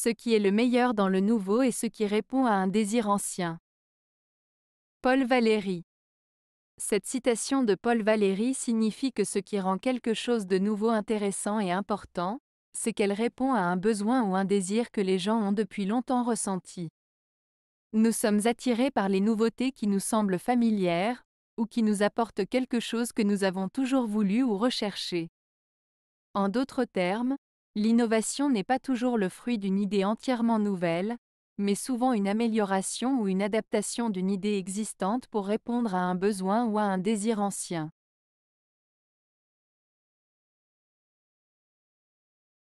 ce qui est le meilleur dans le nouveau et ce qui répond à un désir ancien. Paul Valéry Cette citation de Paul Valéry signifie que ce qui rend quelque chose de nouveau intéressant et important, c'est qu'elle répond à un besoin ou un désir que les gens ont depuis longtemps ressenti. Nous sommes attirés par les nouveautés qui nous semblent familières, ou qui nous apportent quelque chose que nous avons toujours voulu ou recherché. En d'autres termes, L'innovation n'est pas toujours le fruit d'une idée entièrement nouvelle, mais souvent une amélioration ou une adaptation d'une idée existante pour répondre à un besoin ou à un désir ancien.